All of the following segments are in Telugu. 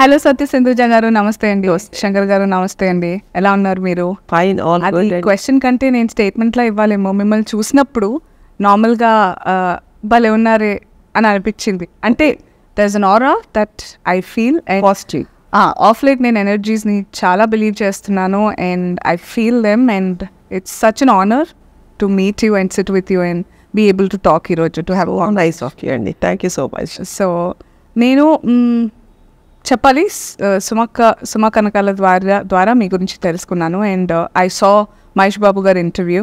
హలో సత్య సింధుజ గారు నమస్తే అండి శంకర్ గారు నమస్తే అండి ఎలా ఉన్నారు మీరు ఫైన్ ఆల్ క్వశ్చన్ కంటే నేను స్టేట్మెంట్లో ఇవ్వాలేమో మిమ్మల్ని చూసినప్పుడు నార్మల్గా భలే ఉన్నారే అని అనిపించింది అంటే there's an aura that I feel positive of light నేను ఎనర్జీస్ ని చాలా బిలీవ్ చేస్తున్నాను and I feel them and it's such an honour to meet you and sit with you and be able to talk ఈరోజు to have nice of you అండి thank you so much so నేను చెప్పాలి సుమక్క సుమ కనకాల ద్వారా ద్వారా మీ గురించి తెలుసుకున్నాను and I uh, saw Mahesh Babu గారి ఇంటర్వ్యూ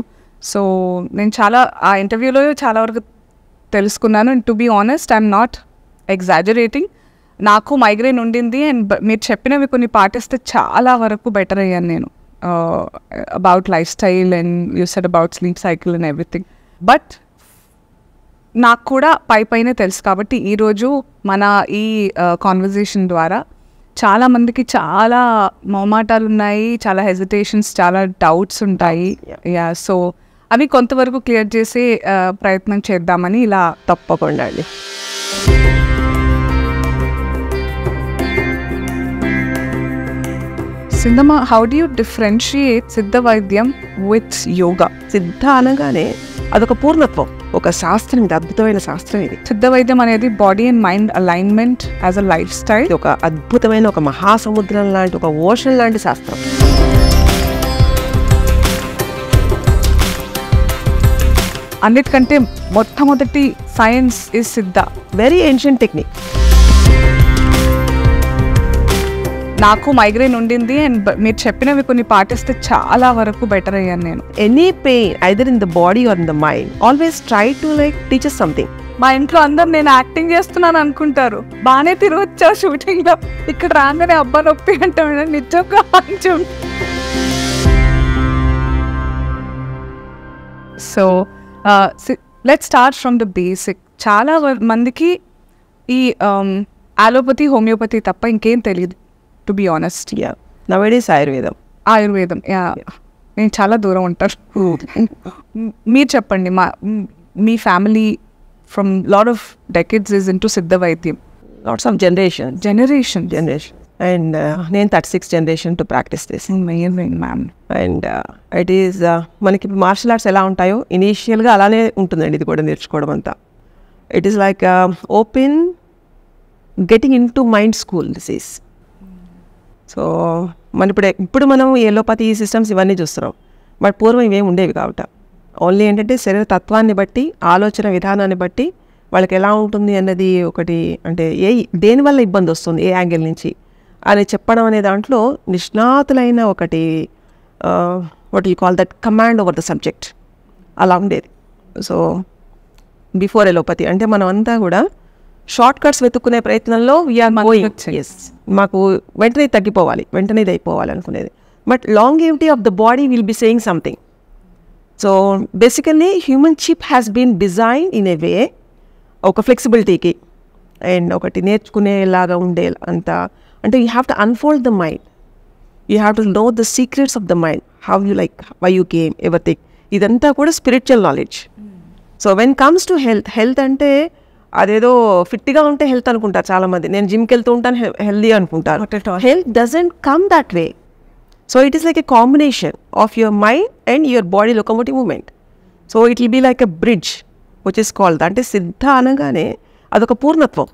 సో నేను చాలా ఆ ఇంటర్వ్యూలో చాలా వరకు తెలుసుకున్నాను and to be honest I'm not exaggerating నాకు మైగ్రేన్ ఉండింది అండ్ మీరు చెప్పినవి కొన్ని పాటిస్తే చాలా వరకు బెటర్ అయ్యాను నేను about lifestyle and you said about sleep cycle and everything but నాకు కూడా పై పైన తెలుసు కాబట్టి ఈరోజు మన ఈ కాన్వర్జేషన్ ద్వారా చాలామందికి చాలా మొహమాటాలు ఉన్నాయి చాలా హెజిటేషన్స్ చాలా డౌట్స్ ఉంటాయి యా సో అవి కొంతవరకు క్లియర్ చేసే ప్రయత్నం చేద్దామని ఇలా తప్పకుండా అండి సిద్ధమా how do you differentiate Siddha వైద్యం విత్ యోగా సిద్ధ అనగానే అదొక పూర్ణత్వం ఒక శాస్త్రం ఇది అద్భుతమైన శాస్త్రం ఇది సిద్ధ వైద్యం అనేది body and mind alignment as a lifestyle ఒక అద్భుతమైన ఒక మహాసముద్రం లాంటి ఒక ఓషన్ లాంటి శాస్త్రం అన్నిటికంటే మొట్టమొదటి science is Siddha very ancient technique నాకు మైగ్రేన్ ఉండింది అండ్ మీరు చెప్పినవి కొన్ని పాటిస్తే చాలా వరకు బెటర్ అయ్యాను నేను any pain either in the body or in the mind always try to like teacher something మా ఇంట్లో అందరు నేను యాక్టింగ్ చేస్తున్నాను అనుకుంటారు బాగానే తిరగొచ్చా షూటింగ్ లో ఇక్కడ రాగానే అబ్బా నొప్పి అంటే నిజంగా so let start from the basic చాలా మందికి ఈ అలోపతి um, హోమియోపతి తప్ప ఇంకేం తెలియదు to be honest yeah nowadays ఆయుర్వేదం ఆయుర్వేదం యా నేను చాలా దూరం ఉంటాను మీరు చెప్పండి మా మీ family from lot of decades is into Siddha వైద్యం lots of generation generation generation and నేను thirty six generation to practice చేసింది మ్యామ్ అండ్ ఇట్ ఈస్ మనకి మార్షల్ ఆర్ట్స్ ఎలా ఉంటాయో ఇనీషియల్గా అలానే ఉంటుందండి ఇది కూడా నేర్చుకోవడం అంతా it is like open getting into mind school this is so మన ఇప్పుడు ఇప్పుడు మనం ఎలోపతి సిస్టమ్స్ ఇవన్నీ చూస్తున్నాం బట్ పూర్వం ఇవేమి ఉండేవి కావట ఓన్లీ ఏంటంటే శరీర తత్వాన్ని బట్టి ఆలోచన విధానాన్ని బట్టి వాళ్ళకి ఎలా ఉంటుంది అన్నది ఒకటి అంటే ఏ దేనివల్ల ఇబ్బంది వస్తుంది ఏ యాంగిల్ నుంచి అని చెప్పడం అనే దాంట్లో నిష్ణాతులైన ఒకటి what you call that command over the subject అలా ఉండేది సో బిఫోర్ ఎలోపతి అంటే మనం అంతా కూడా షార్ట్ కట్స్ వెతుక్కునే ప్రయత్నంలో మాకు వెంటనే తగ్గిపోవాలి వెంటనే ఇది అయిపోవాలి అనుకునేది బట్ ఏవిటీ of the body will be saying something so basically human chip has been design in a way ఒక ఫ్లెక్సిబిలిటీకి అండ్ ఒకటి నేర్చుకునేలాగా ఉండే అంత అంటే you have to unfold the mind you have to know the secrets of the mind how you like why you game thing ఇదంతా కూడా spiritual knowledge so when comes to health health అంటే అదేదో ఫిట్గా ఉంటే హెల్త్ అనుకుంటారు చాలామంది నేను జిమ్కి వెళ్తూ ఉంటాను హెల్దీ అనుకుంటాను health doesn't come that way so it is like a combination of your mind and your body locomotive movement so it will be like a bridge which is called అంటే సిద్ధ అనగానే అదొక పూర్ణత్వం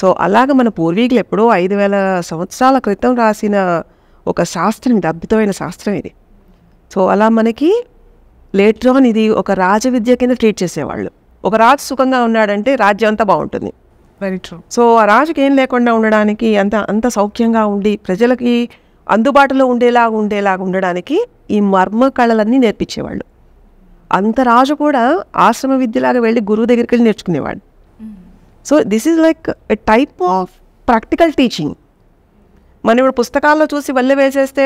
సో అలాగ మన పూర్వీకులు ఎప్పుడో ఐదు వేల సంవత్సరాల క్రితం రాసిన ఒక శాస్త్రం ఇది అద్భుతమైన శాస్త్రం ఇది సో అలా మనకి లేటర్ ఆన్ ఇది ఒక రాజవిద్య కింద ట్రీట్ చేసేవాళ్ళు ఒక రాజు సుఖంగా ఉన్నాడంటే రాజ్యం అంతా బాగుంటుంది వెరీ ట్రూ సో ఆ రాజుకి ఏం లేకుండా ఉండడానికి అంత అంత సౌఖ్యంగా ఉండి ప్రజలకి అందుబాటులో ఉండేలాగా ఉండేలాగా ఉండడానికి ఈ మర్మ కళలన్నీ నేర్పించేవాళ్ళు అంత రాజు కూడా ఆశ్రమ విద్యలాగా వెళ్ళి గురువు దగ్గరికి వెళ్ళి నేర్చుకునేవాడు hmm. So this is like a type of practical teaching మనం ఇప్పుడు పుస్తకాల్లో చూసి వల్లె వేసేస్తే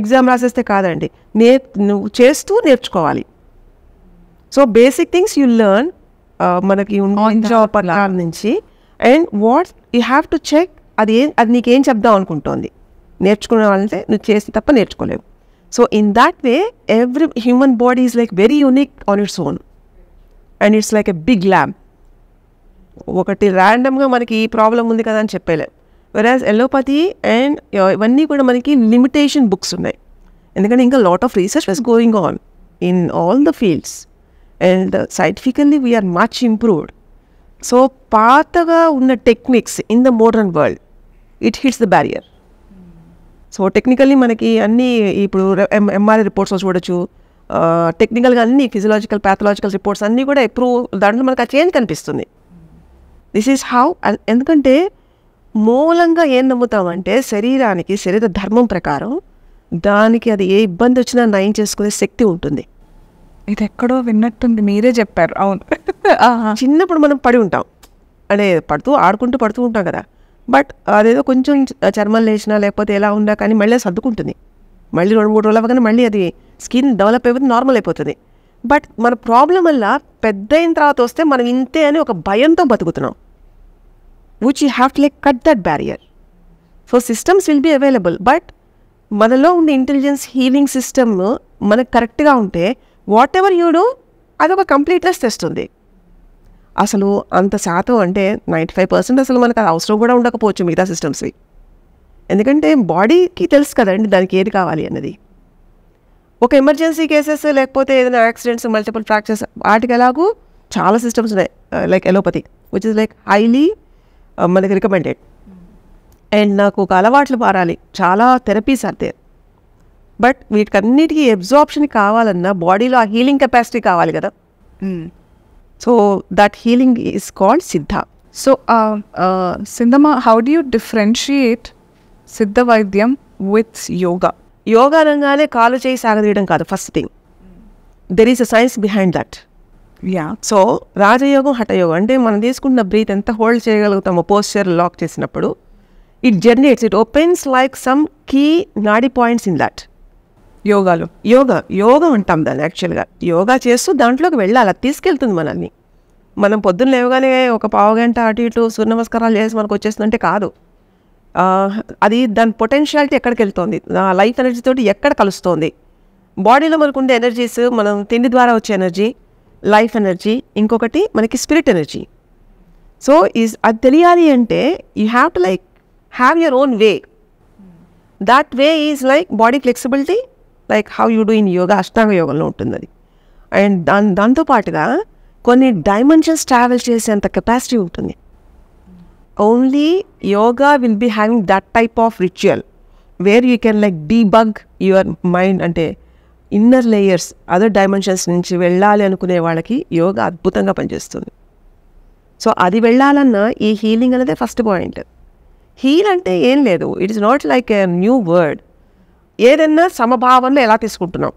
ఎగ్జామ్ రాసేస్తే కాదండి నే నువ్వు చేస్తూ నేర్చుకోవాలి so basic things you learn మనకి జాబ్ పర్లాల నుంచి and what you have to check అది ఏం అది నీకేం చెప్దాం అనుకుంటోంది నేర్చుకునే వాళ్ళంటే నువ్వు చేసి తప్ప నేర్చుకోలేవు so in that way every human body is like very unique on its own and it's like a big lab ఒకటి ర్యాండమ్గా మనకి ఈ ప్రాబ్లం ఉంది కదా అని చెప్పేలేదు వెరాజ్ ఎలోపతి అండ్ ఇవన్నీ కూడా మనకి లిమిటేషన్ బుక్స్ ఉన్నాయి ఎందుకంటే ఇంకా lot of research was going on in all the fields and scientifically we are much improved so పాతగా ఉన్న techniques in the modern world it hits the barrier so technically మనకి అన్నీ ఇప్పుడు ఎంఆర్ఐ రిపోర్ట్స్లో చూడొచ్చు టెక్నికల్గా అన్ని ఫిజియలాజికల్ ప్యాథలాజికల్ రిపోర్ట్స్ అన్నీ కూడా ఎప్రూవ్ దాంట్లో మనకు ఆ చేంజ్ కనిపిస్తుంది దిస్ ఈజ్ హౌ ఎందుకంటే మూలంగా ఏం నమ్ముతామంటే శరీరానికి శరీర ధర్మం ప్రకారం దానికి అది ఏ ఇబ్బంది వచ్చినా నయం చేసుకునే శక్తి ఉంటుంది ఇది ఎక్కడో విన్నట్టుంది మీరే చెప్పారు అవును చిన్నప్పుడు మనం పడి ఉంటాం అంటే పడుతూ ఆడుకుంటూ పడుతూ ఉంటాం కదా బట్ అదేదో కొంచెం చర్మం లేచినా లేకపోతే ఎలా ఉన్నా కానీ మళ్ళీ సర్దుకుంటుంది మళ్ళీ రెండు మూడు రోజులు అవ్వగానే మళ్ళీ అది స్కిన్ డెవలప్ అయిపోతే నార్మల్ అయిపోతుంది బట్ మన ప్రాబ్లం వల్ల పెద్ద అయిన తర్వాత వస్తే మనం ఇంతే అని ఒక భయంతో బతుకుతున్నాం which you have to like cut that barrier so systems will be available but మనలో ఉండే ఇంటెలిజెన్స్ హీలింగ్ సిస్టమ్ మనకు కరెక్ట్గా ఉంటే వాట్ ఎవర్ యూ డూ ఒక కంప్లీట్నెస్ తెస్తుంది అసలు అంత శాతం అంటే నైంటీ ఫైవ్ పర్సెంట్ అసలు మనకు అది అవసరం కూడా ఉండకపోవచ్చు మిగతా సిస్టమ్స్వి ఎందుకంటే బాడీకి తెలుసు కదండి దానికి ఏది కావాలి అన్నది ఒక ఎమర్జెన్సీ కేసెస్ లేకపోతే ఏదైనా యాక్సిడెంట్స్ మల్టిపుల్ ఫ్రాక్చర్స్ వాటికి ఎలాగూ చాలా సిస్టమ్స్ ఉన్నాయి like allopathy which is like highly మనకి రికమెండెడ్ అండ్ నాకు ఒక అలవాట్లు మారాలి చాలా థెరపీస్ ఆర్ బట్ వీటికన్నిటికీ అబ్జార్ప్షన్ కావాలన్నా బాడీలో ఆ హీలింగ్ కెపాసిటీ కావాలి కదా so that healing is called Siddha so సిద్ధమా how do you differentiate Siddha వైద్యం విత్ యోగా యోగా రంగాలే కాలు చేయి సాగదీయడం కాదు first thing there is a science behind that yeah so రాజయోగం హఠయోగం అంటే మనం తీసుకున్న బ్రీత్ ఎంత హోల్డ్ చేయగలుగుతామో పోస్చర్ లాక్ చేసినప్పుడు it generates it opens like some key నాడీ పాయింట్స్ ఇన్ దట్ యోగాలు యోగా యోగా ఉంటాం దాన్ని యాక్చువల్గా యోగా చేస్తూ దాంట్లోకి వెళ్ళాలి తీసుకెళ్తుంది మనల్ని మనం పొద్దున్న లేవగానే ఒక పావు గంట అటు ఇటు సూర్య నమస్కారాలు చేసి మనకు వచ్చేస్తుందంటే కాదు అది దాని పొటెన్షియాలిటీ ఎక్కడికి వెళ్తుంది లైఫ్ ఎనర్జీ తోటి ఎక్కడ కలుస్తుంది బాడీలో మనకు ఉండే ఎనర్జీస్ మనం తిండి ద్వారా వచ్చే ఎనర్జీ లైఫ్ ఎనర్జీ ఇంకొకటి మనకి స్పిరిట్ ఎనర్జీ సో ఈ అది తెలియాలి అంటే you have to like have your own way that way is like body flexibility like how you do in yoga Ashtanga యోగంలో ఉంటుంది అది అండ్ దాని దాంతోపాటుగా కొన్ని డైమెన్షన్స్ ట్రావెల్ చేసేంత కెపాసిటీ ఉంటుంది only yoga will be having that type of ritual where you can like debug your mind అంటే ఇన్నర్ లేయర్స్ అదర్ డైమెన్షన్స్ నుంచి వెళ్ళాలి అనుకునే వాళ్ళకి యోగా అద్భుతంగా పనిచేస్తుంది సో అది వెళ్ళాలన్నా ఈ హీలింగ్ అనేది ఫస్ట్ పాయింట్ హీల్ అంటే ఏం లేదు it is not like a new word ఏదైనా సమభావంలో ఎలా తీసుకుంటున్నావు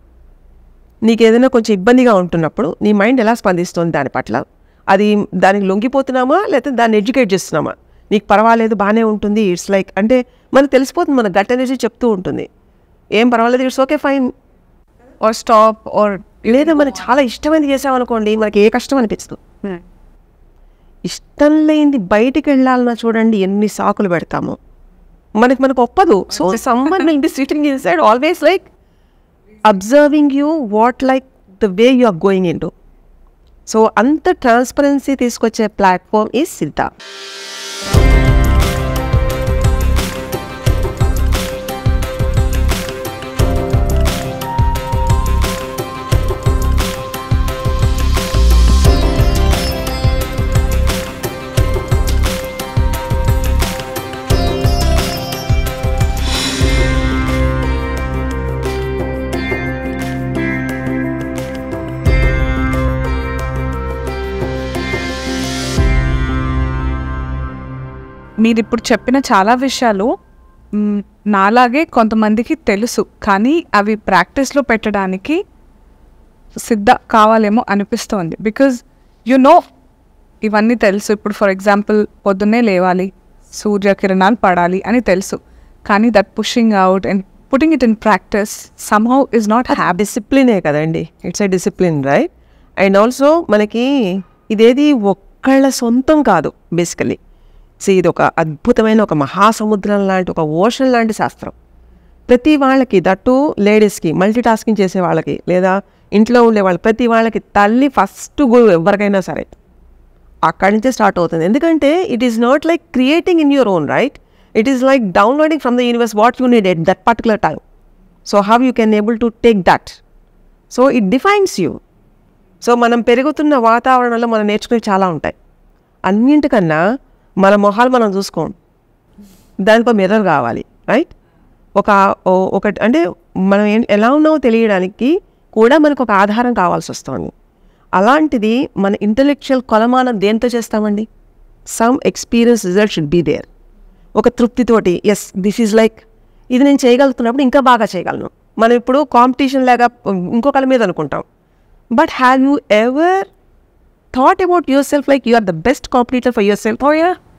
నీకు ఏదైనా కొంచెం ఇబ్బందిగా ఉంటున్నప్పుడు నీ మైండ్ ఎలా స్పందిస్తుంది దాని పట్ల అది దానికి లొంగిపోతున్నామా లేకపోతే దాన్ని ఎడ్యుకేట్ చేస్తున్నామా నీకు పర్వాలేదు బాగానే ఉంటుంది ఇట్స్ లైక్ అంటే మనకు తెలిసిపోతుంది మన గట్ అనేది చెప్తూ ఉంటుంది ఏం పర్వాలేదు it's okay fine or stop or లేదా మనకు చాలా ఇష్టమైనది చేసామనుకోండి మనకి ఏ కష్టం అనిపిస్తుంది hmm. ఇష్టం లేనిది బయటికి వెళ్ళాలన్నా చూడండి ఎన్ని సాకులు పెడతామో మనకి మనకు ఒప్పదు so someone in the sitting inside always like observing you what like the way you are going into so అంత ట్రాన్స్పరెన్సీ తీసుకొచ్చే ప్లాట్ఫామ్ ఈజ్ సిద్ధ మీరు ఇప్పుడు చెప్పిన చాలా విషయాలు నాలాగే కొంతమందికి తెలుసు కానీ అవి ప్రాక్టీస్లో పెట్టడానికి సిద్ధ కావాలేమో అనిపిస్తోంది బికాజ్ యు నో ఇవన్నీ తెలుసు ఇప్పుడు ఫర్ ఎగ్జాంపుల్ పొద్దున్నే లేవాలి సూర్యకిరణాలు పడాలి అని తెలుసు కానీ that pushing out and putting it in practice somehow is not have డిసిప్లినే కదండి it's a discipline right and also మనకి ఇదేది ఒక్కళ్ళ సొంతం కాదు బేసికలీ సో ఇది ఒక అద్భుతమైన ఒక మహాసముద్రం లాంటి ఒక ఓషన్ లాంటి శాస్త్రం ప్రతి వాళ్ళకి దట్టు లేడీస్కి మల్టీ టాస్కింగ్ చేసే వాళ్ళకి లేదా ఇంట్లో ఉండే వాళ్ళు ప్రతి వాళ్ళకి తల్లి ఫస్ట్ గురువు ఎవరికైనా సరే అక్కడి నుంచే స్టార్ట్ అవుతుంది ఎందుకంటే it is not like creating in your own right it is like downloading from the universe what you need at that particular time so how you can able to take that so it defines you so మనం పెరుగుతున్న వాతావరణంలో మనం నేర్చుకునేవి చాలా ఉంటాయి అన్నింటికన్నా మన మొహాలు మనం చూసుకోండి దానికి ఒక మిర్రర్ కావాలి రైట్ ఒక ఒకటి అంటే మనం ఎలా ఉన్నామో తెలియడానికి కూడా మనకు ఒక ఆధారం కావాల్సి వస్తుంది అలాంటిది మన ఇంటలెక్చువల్ కొలమానం దేంతో చేస్తామండి some experience result should be there ఒక తృప్తితోటి ఎస్ దిస్ ఈజ్ లైక్ ఇది నేను చేయగలుగుతున్నప్పుడు ఇంకా బాగా చేయగలను మనం ఇప్పుడు కాంపిటీషన్ లాగా ఇంకొకళ్ళ మీద అనుకుంటాం but have you ever thought about yourself like you are the best competitor for yourself oh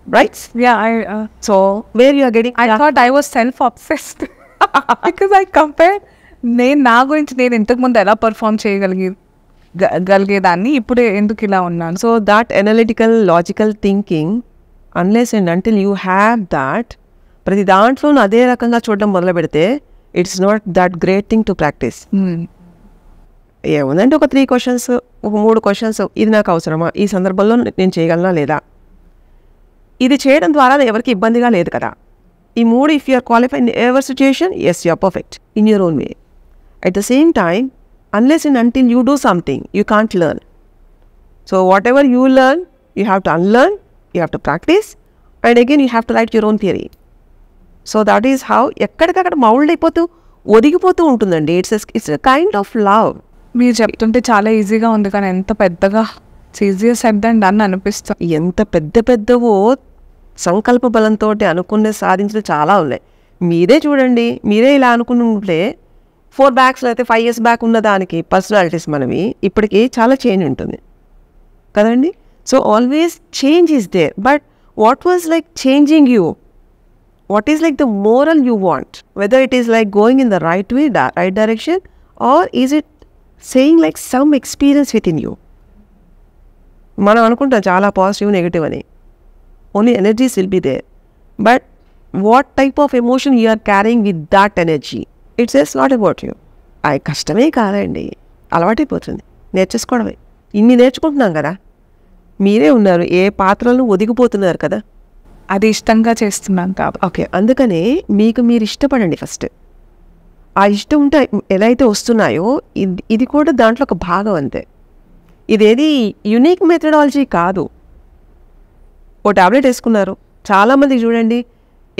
right? Yeah, I. Uh, so where you are getting? I thought I was self-obsessed because I compared. నేను నా గురించి నేను ఇంతకుముందు ఎలా పర్ఫామ్ చేయగలిగి గలిగేదాన్ని ఇప్పుడే ఎందుకు ఇలా ఉన్నాను so that analytical logical thinking unless and until you have that ప్రతి దాంట్లోనూ అదే రకంగా చూడడం మొదలు పెడితే it's not that great thing to practice ఏముందంటే ఒక త్రీ క్వశ్చన్స్ ఒక మూడు క్వశ్చన్స్ ఇది నాకు అవసరమా ఈ సందర్భంలో నేను చేయగలనా లేదా ఇది చేయడం ద్వారా ఎవరికి ఇబ్బందిగా లేదు కదా ఈ మూడు if you're qualify in ever situation as you're perfect in your own way at the same time unless in until you do something you can't learn so whatever you learn you have to unlearn you have to practice and again you have to write your own theory so that is how ఎక్కడికక్కడ మౌల్డ్ అయిపోతూ ఒదిగిపోతూ ఉంటుందండి it's it's kind of love మీరు చెప్తుంటే చాలా ఈజీగా ఉంది కానీ ఎంత పెద్దగా ఈజియర్ సెట్ దెన్ డన్ అనిపిస్తుంది ఎంత పెద్ద పెద్దవో సంకల్ప బలంతో అనుకునే సాధించిన చాలా ఉన్నాయి మీరే చూడండి మీరే ఇలా అనుకుంటే ఫోర్ బ్యాక్స్లో అయితే ఫైవ్ ఇయర్స్ బ్యాక్ ఉన్న దానికి పర్సనాలిటీస్ మనవి ఇప్పటికీ చాలా చేంజ్ ఉంటుంది కదండి so always change is there but what was like changing you what is like the moral you want whether it is like going in the right way right direction or is it saying like some experience within you మనం అనుకుంటాం చాలా పాజిటివ్ నెగిటివ్ అని only energies will be they but what type of emotion you're carrying with that energy it's as not about you అది కష్టమే కాదండి అలవాటైపోతుంది నేర్చేసుకోవడమే ఇన్ని నేర్చుకుంటున్నాం కదా మీరే ఉన్నారు ఏ పాత్రలను ఒదిగిపోతున్నారు కదా అది ఇష్టంగా చేస్తున్నాం కాదు ఓకే అందుకనే మీకు మీరు ఇష్టపడండి ఫస్ట్ ఆ ఇష్టం ఉంటే ఎలా అయితే వస్తున్నాయో ఇది కూడా దాంట్లో ఒక భాగం అంతే ఇదేది యునిక్ మెథడాలజీ కాదు ఓ ట్యాబ్లెట్ వేసుకున్నారు చాలామందికి చూడండి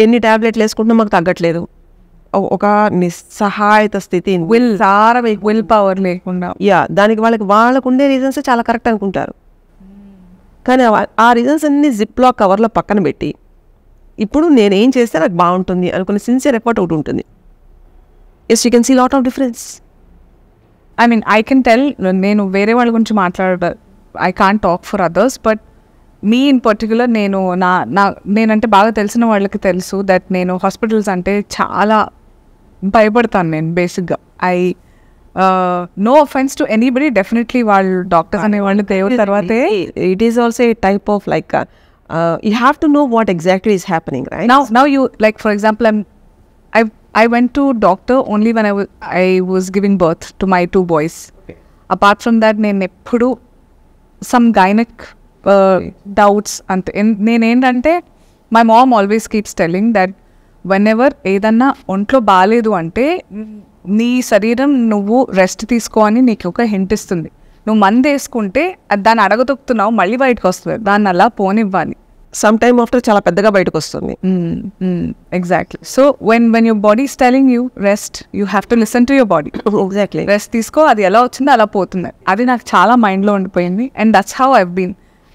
ఎన్ని ట్యాబ్లెట్లు వేసుకుంటున్నా మాకు తగ్గట్లేదు ఒక నిస్సహాయత స్థితి విల్ సారమే విల్ పవర్ లేకుండా యా దానికి వాళ్ళకి వాళ్ళకు ఉండే రీజన్స్ చాలా కరెక్ట్ అనుకుంటారు కానీ ఆ రీజన్స్ అన్ని జిప్లో కవర్లో పక్కన పెట్టి ఇప్పుడు నేనేం చేస్తే నాకు బాగుంటుంది అనుకునే సిన్సియర్ ఎఫర్ట్ ఒకటి ఉంటుంది yes you can see lot of difference I mean I can tell నేను వేరే వాళ్ళ గురించి మాట్లాడ I can talk for others but me in particular నేను నా నా నేనంటే బాగా తెలిసిన వాళ్ళకి తెలుసు దట్ నేను హాస్పిటల్స్ అంటే చాలా భయపడతాను నేను బేసిక్గా I no offence to anybody definitely వాళ్ళు డాక్టర్స్ అనేవాళ్ళు దేవుడు తర్వాతే it is also a type of like you have to know what exactly is happening now now you like for example I'm I I went to doctor only one I was giving birth to my two boys apart from Okay. నేను ఎప్పుడు సమ్ గైనక్ డౌట్స్ అంతే నేనేంటంటే my mom always keeps telling that when ever ఏదన్నా ఒంట్లో బాగాలేదు అంటే నీ శరీరం నువ్వు రెస్ట్ తీసుకో అని నీకు ఒక హింట్ ఇస్తుంది నువ్వు మంది వేసుకుంటే దాన్ని అడగదొక్కుతున్నావు మళ్ళీ బయటకు వస్తుంది దాన్ని అలా పోనివ్వాలి సమ్ టైమ్ ఆఫ్టర్ చాలా పెద్దగా బయటకు వస్తుంది exactly so when when your body is telling you rest you have to listen to your body exactly rest తీసుకో అది ఎలా వచ్చిందో అలా పోతుంది అది నాకు చాలా మైండ్లో ఉండిపోయింది and that's how I've been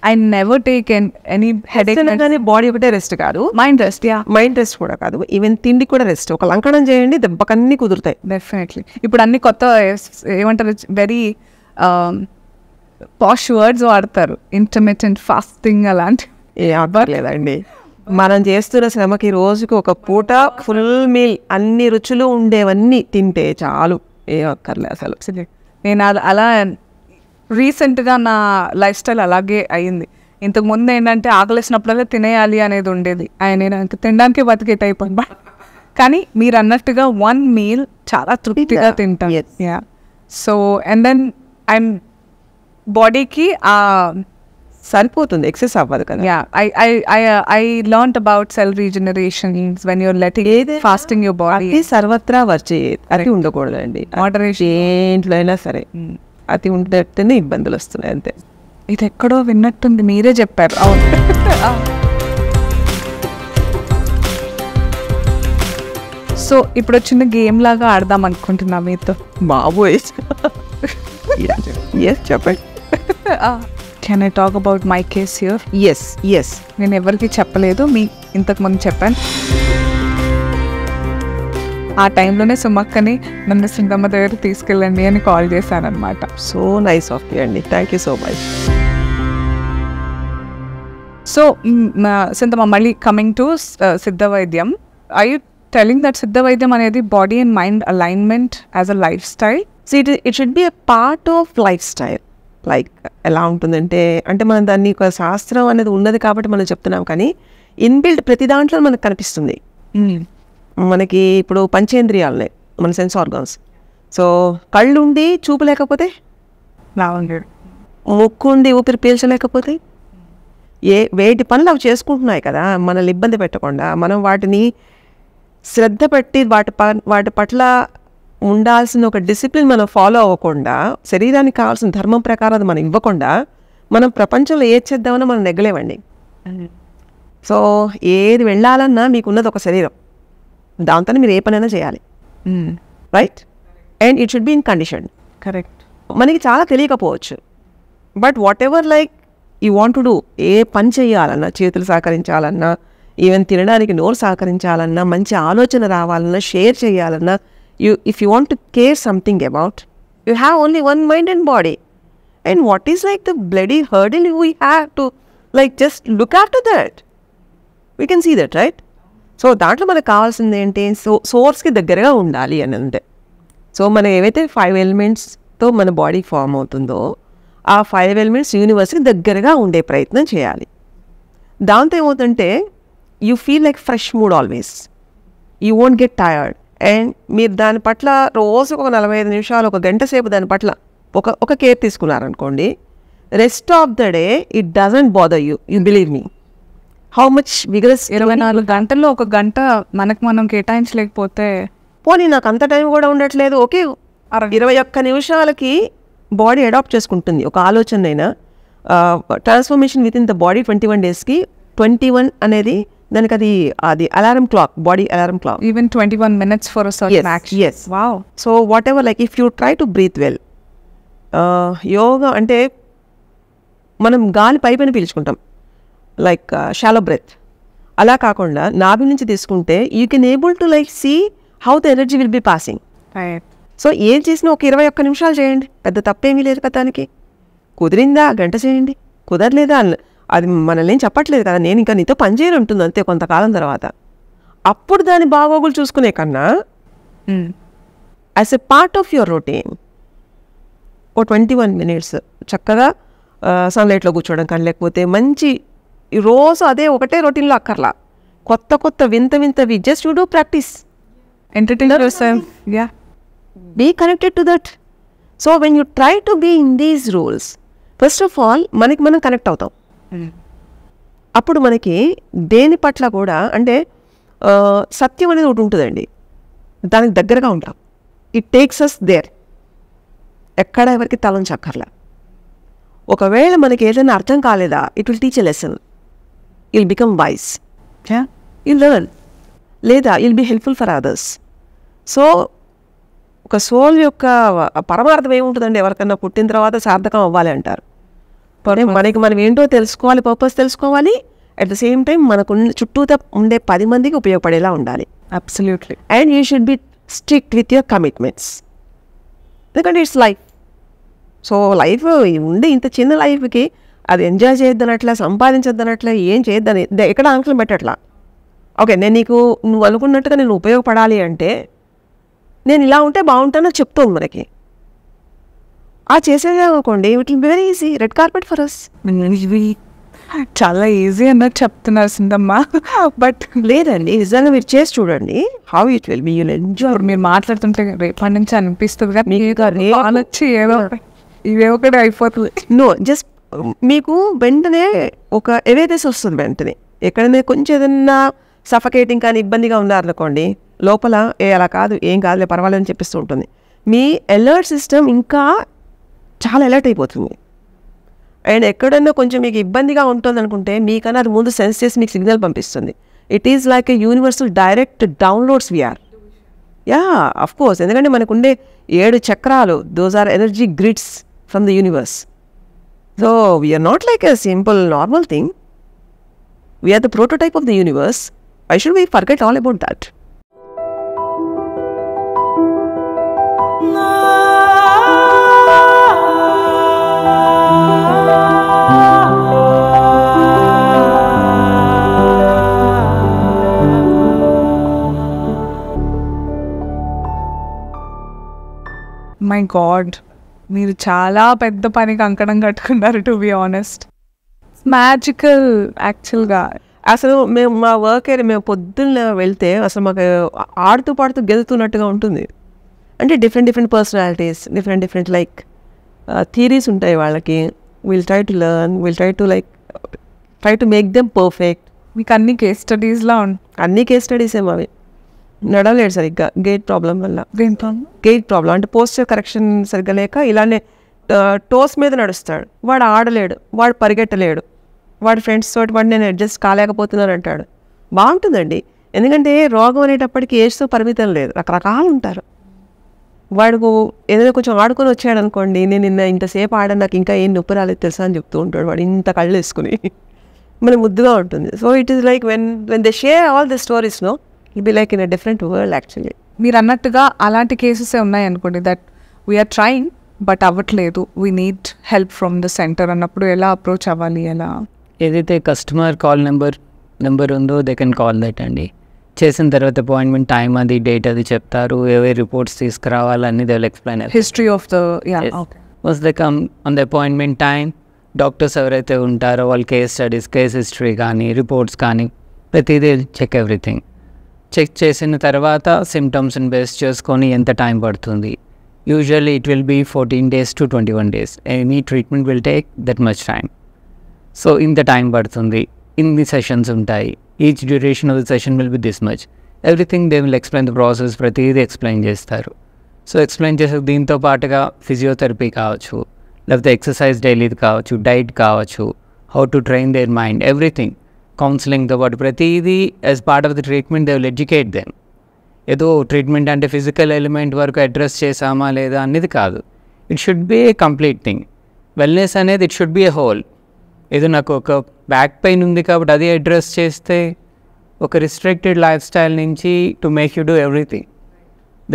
I never take an any head కానీ బాడీ ఒకటే రెస్ట్ కాదు mind rest yeah mind rest కూడా కాదు ఈవెన్ తిండి కూడా రెస్ట్ ఒక లంకణం చేయండి దెబ్బకన్నీ కుదురుతాయి డెఫినెట్లీ ఇప్పుడు అన్ని కొత్త ఏమంటారు వెరీ పాష్ వర్డ్స్ వాడతారు ఇంటర్మీడియట్ ఫాస్టింగ్ అలాంటివి ఏ మనం చేస్తున్న శ్రమకి రోజుకి ఒక పూట ఫుల్ మీల్ అన్ని రుచులు ఉండేవన్నీ తింటే చాలు ఏ అక్కర్లే అసలు నేను అలా రీసెంట్గా నా లైఫ్ స్టైల్ అలాగే అయ్యింది ఇంతకు ముందు ఏంటంటే ఆకలేసినప్పుడల్లా తినేయాలి అనేది ఉండేది ఆయన నేను తినడానికి బతికే టైప్ అనమాట కానీ మీరు అన్నట్టుగా వన్ మీల్ చాలా తృప్తిగా తింటాం సో అండ్ దెన్ ఐఎమ్ బాడీకి సరిపోతుంది ఎక్సెస్ అవ్వదు కదా yeah I I I learn about cell regeneration when your let ఏది ఫాస్టింగ్ యువర్ బాడీ సర్వత్రా వర్చే అతి ఉండకూడదండి మోడరేషన్ ఏంట్లో అయినా సరే hmm. అతి ఉండేటనే ఇబ్బందులు వస్తున్నాయి అంతే ఇది ఎక్కడో విన్నట్టుంది మీరే చెప్పారు అవును సో ఇప్పుడు వచ్చిన గేమ్ లాగా ఆడదాం అనుకుంటున్నా మీతో బాబోయ్ చెప్పండి can I talk about my case here yes yes నేను ఎవరికి చెప్పలేదు మీ ఇంతకుముందు చెప్పాను ఆ టైంలోనే సుమక్కని నన్ను సింగమ్మ దగ్గర తీసుకెళ్ళండి అని కాల్ చేశానమాట సో నైస్ ఆఫ్ యూ అండి thank you so much so Sinthamma మళ్ళీ కమింగ్ టు uh, సిద్ధ వైద్యం ఐ యు టెలింగ్ దట్ సిద్ధ వైద్యం అనేది body and mind alignment as a lifestyle so it it should be a part of lifestyle like ఎలా ఉంటుందంటే అంటే మనం దాన్ని ఒక శాస్త్రం అనేది ఉన్నది కాబట్టి మనం చెప్తున్నాం కానీ ఇన్బిల్డ్ ప్రతి దాంట్లో మనకు కనిపిస్తుంది hmm. మనకి ఇప్పుడు పంచేంద్రియాలనే మన సెన్స్ ఆర్గాన్స్ సో కళ్ళు ఉండి చూపు లేకపోతే ముక్కు ఉండి ఊపిరి పీల్చలేకపోతే ఏ వేటి పనులు అవి చేసుకుంటున్నాయి కదా మనల్ని ఇబ్బంది పెట్టకుండా మనం వాటిని శ్రద్ధ పెట్టి వాటి వాటి పట్ల ఉండాల్సిన ఒక డిసిప్లిన్ మనం ఫాలో అవ్వకుండా శరీరానికి కావాల్సిన ధర్మం ప్రకారం అది మనం ఇవ్వకుండా మనం ప్రపంచంలో ఏది చేద్దామన్నా మనం నెగ్గలేవండి సో ఏది వెళ్ళాలన్నా మీకున్నది ఒక శరీరం దాంతోనే మీరు ఏ పనైనా చేయాలి right and it should be in condition correct మనకి చాలా తెలియకపోవచ్చు but whatever like you want to do ఏ పని చేయాలన్నా చేతులు సహకరించాలన్నా ఈవెన్ తినడానికి నోరు సహకరించాలన్నా మంచి ఆలోచన రావాలన్నా షేర్ చేయాలన్నా you, if you want to care something about, you have only one mind and body. And what is like the bloody hurdle we have to like just look after that? We can see that, right? so దాంట్లో మనకు కావాల్సింది ఏంటి సో సోర్స్కి దగ్గరగా ఉండాలి అని అంటే సో మనం ఏవైతే ఫైవ్ ఎలిమెంట్స్తో మన బాడీ ఫామ్ అవుతుందో ఆ ఫైవ్ ఎలిమెంట్స్ యూనివర్స్కి దగ్గరగా ఉండే ప్రయత్నం చేయాలి దాంతో ఏమవుతుంటే you feel like fresh mood always you won't get tired and మీరు దాని పట్ల రోజు ఒక నలభై ఐదు నిమిషాలు ఒక గంట సేపు దాని పట్ల ఒక ఒక కేర్ తీసుకున్నారనుకోండి rest of the day it doesn't bother you you believe me how much bigger ఇరవై నాలుగు గంటల్లో ఒక గంట మనకు మనం కేటాయించలేకపోతే పోనీ నాకు అంత టైం కూడా ఉండట్లేదు ఓకే ఇరవై ఒక్క నిమిషాలకి బాడీ అడాప్ట్ చేసుకుంటుంది ఒక ఆలోచన అయినా transformation within the body twenty one డేస్కి ట్వంటీ వన్ అనేది దానికి అది అది alarm clock body alarm clock even twenty one minutes for us wow so whatever like if you try to breathe well yoga అంటే మనం గాలి పైన పీల్చుకుంటాం లైక్ షాలో బ్రెత్ అలా కాకుండా నాభి నుంచి తీసుకుంటే you can able to like see how the energy will be passing so ఏం చేసినా ఒక ఇరవై ఒక్క నిమిషాలు చేయండి పెద్ద తప్పేమీ లేదు కదా దానికి కుదిరిందా గంట చేయండి కుదరలేదా అది మనల్ని చెప్పట్లేదు కదా నేను ఇంకా నీతో పనిచేయని ఉంటుంది అంతే కొంతకాలం తర్వాత అప్పుడు దాని బాగోగులు చూసుకునే కన్నా as a part of your routine oh twenty one minutes చక్కగా సన్లైట్లో కూర్చోవడం కానీ లేకపోతే మంచి రోజు అదే ఒకటే రొటీన్లో అక్కర్లా కొత్త కొత్త వింత వింత we just you do practice entertain yeah be connected to that so when you try to be in these rules first of all మనకి మనం కనెక్ట్ అవుతాం Hmm. అప్పుడు మనకి దేని పట్ల కూడా అంటే సత్యం అనేది ఒకటి ఉంటుందండి దానికి దగ్గరగా ఉంటాం ఇట్ టేక్స్ అస్ దేర్ ఎక్కడ ఎవరికి తలం చక్కర్లా ఒకవేళ మనకి ఏదైనా అర్థం కాలేదా it will teach a lesson I'll become wise I'll learn లేదా I'll be helpful for others so ఒక సోల్ యొక్క పరమార్థం ఏముంటుందండి ఎవరికన్నా పుట్టిన తర్వాత సార్థకం అవ్వాలి అంటారు మనకి మనం ఏంటో తెలుసుకోవాలి పర్పస్ తెలుసుకోవాలి అట్ ద సేమ్ టైం మనకు చుట్టూతో ఉండే పది మందికి ఉపయోగపడేలా ఉండాలి absolutely and you should be strict with your commitments ఎందుకంటే ఇట్స్ లైఫ్ సో లైఫ్ ఉండే ఇంత చిన్న లైఫ్కి అది ఎంజాయ్ చేయొద్దనట్ల సంపాదించొద్దనట్ల ఏం చేయొద్దని ఎక్కడ ఆంక్షలు పెట్టట్లా ఓకే నేను నీకు నువ్వు అనుకున్నట్టుగా నేను ఉపయోగపడాలి అంటే నేను ఇలా ఉంటే బాగుంటానో చెప్తాను మనకి ఆ చేసేదనుకోండి it will be very easy red carpet for us చాలా ఈజీ అన్నట్టు చెప్తున్నారు సిందమ్మా బట్ లేదండి నిజంగా మీరు చేసి చూడండి how it will be you'll enjoy మీరు మాట్లాడుతుంటే రేపటి నుంచి అనిపిస్తుంది కదా వచ్చి ఏదో ఇవే ఒకటి అయిపోతుంది నో జస్ట్ మీకు వెంటనే ఒక ఎవేర్నెస్ వస్తుంది వెంటనే ఎక్కడైనా కొంచెం ఏదన్నా సఫకేటింగ్ కానీ ఇబ్బందిగా ఉన్నారనుకోండి లోపల ఏ అలా కాదు ఏం కాదు పర్వాలేదని చెప్పిస్తూ ఉంటుంది మీ అలర్ట్ సిస్టమ్ ఇంకా చాలా అలర్ట్ అయిపోతుంది అండ్ ఎక్కడన్నా కొంచెం మీకు ఇబ్బందిగా ఉంటుంది అనుకుంటే మీకన్నా అది ముందు సెన్స్ చేసి మీకు సిగ్నల్ పంపిస్తుంది it is like a universal direct downloads we're yeah of course ఎందుకంటే మనకుండే ఏడు చక్రాలు those are energy grids from the universe so we're not like a simple normal thing we're the prototype of the universe I should be forget all about that my god మీరు చాలా పెద్ద పనికి అంకణం కట్టుకున్నారు టు బి ఆనెస్ట్ మ్యాజికల్ యాక్చువల్గా అసలు మేము మా వర్క్ ఏరియా మేము పొద్దున్న వెళ్తే అసలు మాకు ఆడుతూ పాడుతూ గెలుతున్నట్టుగా ఉంటుంది అంటే different different personalities different different like theories ఉంటాయి వాళ్ళకి will try to learn will try to like try to make them perfect మీకు అన్ని కేస్ స్టడీస్లో అన్ని కేస్ స్టడీసే మావి నడవలేడు సరిగ్గా గేట్ ప్రాబ్లం వల్ల గేట్ ప్రాబ్లం ప్రాబ్లం అంటే పోస్టర్ కరెక్షన్ సరిగ్గా లేక ఇలానే టోస్ మీద నడుస్తాడు వాడు ఆడలేడు వాడు పరిగెట్టలేడు వాడి ఫ్రెండ్స్ తోటి వాడు నేను అడ్జస్ట్ కాలేకపోతున్నాను అంటాడు బాగుంటుందండి ఎందుకంటే రోగం అనేటప్పటికి ఏజ్తో పరిమితం లేదు రకరకాలు ఉంటారు వాడుకు ఏదైనా కొంచెం ఆడుకొని వచ్చాడు అనుకోండి నేను నిన్న ఇంతసేపు ఆడాను నాకు ఇంకా ఏం నొప్పి రాలేదు తెలుసా అని చెప్తూ ఉంటాడు వాడు ఇంత కళ్ళు వేసుకుని మన ముద్దుగా ఉంటుంది so it is like when when they share all the stories no it be like in a different world actually మీరు అన్నట్టుగా అలాంటి కేసెసే ఉన్నాయనుకోండి దట్ వీఆర్ ట్రైయింగ్ బట్ అవ్వట్లేదు we need help from the centre అన్నప్పుడు ఎలా అప్రోచ్ అవ్వాలి ఎలా ఏదైతే కస్టమర్ కాల్ నెంబర్ నెంబర్ ఉందో దే కెన్ కాల్ దట్ అండి చేసిన తర్వాత అపాయింట్మెంట్ టైం అది డేట్ అది చెప్తారు ఏవే రిపోర్ట్స్ తీసుకురావాలని they explain history of the was they come on the appointment time doctors ఎవరైతే ఉంటారో వాళ్ళ కేస్ స్టడీస్ కేస్ హిస్టరీ కానీ రిపోర్ట్స్ కానీ ప్రతిదీ చెక్ ఎవ్రీథింగ్ చెక్ చేసిన తర్వాత సిమ్టమ్స్ని బేస్ చేసుకొని ఎంత టైం పడుతుంది usually it will be fourteen days to twenty one days any treatment will take that much time so ఇంత టైం పడుతుంది ఇన్ని సెషన్స్ ఉంటాయి each duration of the session will be this much everything they will explain the process ప్రతిదీ ఎక్స్ప్లెయిన్ చేస్తారు సో ఎక్స్ప్లెయిన్ చేసే దీంతో పాటుగా ఫిజియోథెరపీ కావచ్చు లేకపోతే ఎక్సర్సైజ్ డైలీది కావచ్చు డైట్ కావచ్చు how to train there mind everything కౌన్సిలింగ్తో పాటు ప్రతిదీ as part of the treatment they will educate then ఏదో ట్రీట్మెంట్ అంటే ఫిజికల్ ఎలిమెంట్ వరకు అడ్రస్ చేసామా లేదా అనేది కాదు it should be a complete thing wellness అనేది it should be a whole ఏదో నాకు ఒక బ్యాక్ పెయిన్ ఉంది కాబట్టి అది అడ్రస్ చేస్తే ఒక రిస్ట్రిక్టెడ్ లైఫ్ స్టైల్ నుంచి to make you do everything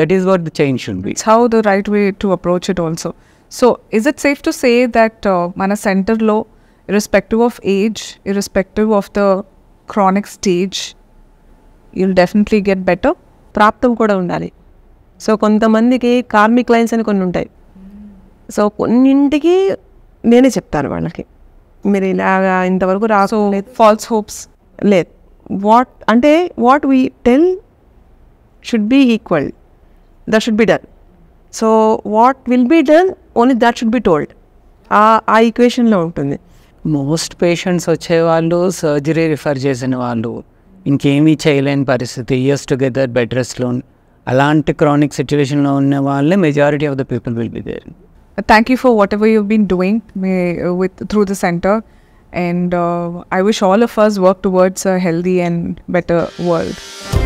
that is what the change should be how the right way to approach it also so is it safe to say that మన సెంటర్లో irrespective of age, irrespective of the chronic stage, you'll definitely get better. ప్రాప్తం కూడా ఉండాలి సో కొంతమందికి కార్మిక్ లైన్స్ అని కొన్ని ఉంటాయి సో కొన్నింటికి నేనే చెప్తాను వాళ్ళకి మీరు ఇలాగా ఇంతవరకు రాసో ఫాల్స్ హోప్స్ లేదు వాట్ అంటే what we tell should be equal that should be done so what will be done only that should be told ఆ ఈక్వేషన్లో ఉంటుంది మోస్ట్ పేషెంట్స్ వచ్చేవాళ్ళు సర్జరీ రిఫర్ చేసిన వాళ్ళు ఇంకేమీ చేయలేని పరిస్థితి ఇయర్స్ టుగెదర్ బెడ్ రెస్ట్లో అలాంటి క్రానిక్ సిచ్యువేషన్లో ఉన్న వాళ్ళే majority of the people will be there thank you for whatever you been doing may with through the centre and I wish all of us work towards healthy and better world